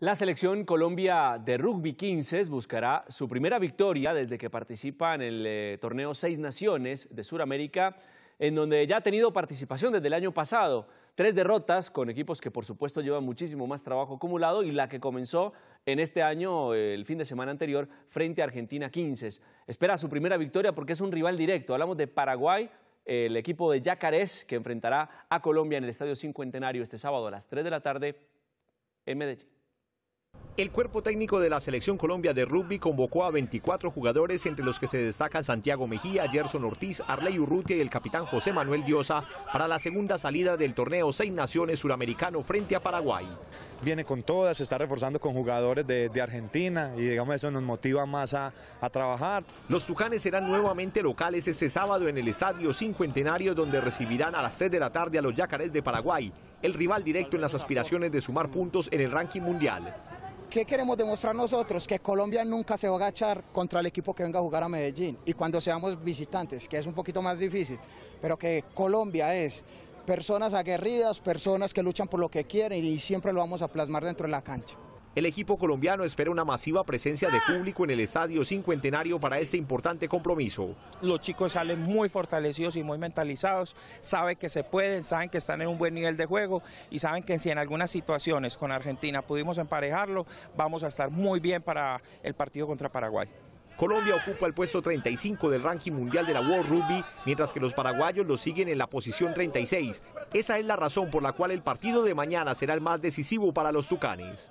La selección Colombia de Rugby 15 buscará su primera victoria desde que participa en el eh, torneo Seis Naciones de Sudamérica, en donde ya ha tenido participación desde el año pasado. Tres derrotas con equipos que por supuesto llevan muchísimo más trabajo acumulado y la que comenzó en este año, eh, el fin de semana anterior, frente a Argentina 15. Espera su primera victoria porque es un rival directo. Hablamos de Paraguay, el equipo de Yacarés que enfrentará a Colombia en el Estadio Cincuentenario este sábado a las 3 de la tarde en Medellín. El cuerpo técnico de la Selección Colombia de Rugby convocó a 24 jugadores, entre los que se destacan Santiago Mejía, Gerson Ortiz, Arley Urrutia y el capitán José Manuel Diosa, para la segunda salida del torneo Seis Naciones Suramericano frente a Paraguay. Viene con todas, se está reforzando con jugadores de, Argentina y digamos eso nos motiva más a, trabajar. Los Tucanes serán nuevamente locales este sábado en el Estadio Cincuentenario, donde recibirán a las 6 de la tarde a los Yacarés de Paraguay, el rival directo en las aspiraciones de sumar puntos en el ranking mundial. ¿Qué queremos demostrar nosotros? Que Colombia nunca se va a agachar contra el equipo que venga a jugar a Medellín y cuando seamos visitantes, que es un poquito más difícil, pero que Colombia es personas aguerridas, personas que luchan por lo que quieren y siempre lo vamos a plasmar dentro de la cancha. El equipo colombiano espera una masiva presencia de público en el Estadio Cincuentenario para este importante compromiso. Los chicos salen muy fortalecidos y muy mentalizados, saben que se pueden, saben que están en un buen nivel de juego y saben que si en algunas situaciones con Argentina pudimos emparejarlo, vamos a estar muy bien para el partido contra Paraguay. Colombia ocupa el puesto 35 del ranking mundial de la World Rugby, mientras que los paraguayos lo siguen en la posición 36. Esa es la razón por la cual el partido de mañana será el más decisivo para los tucanes.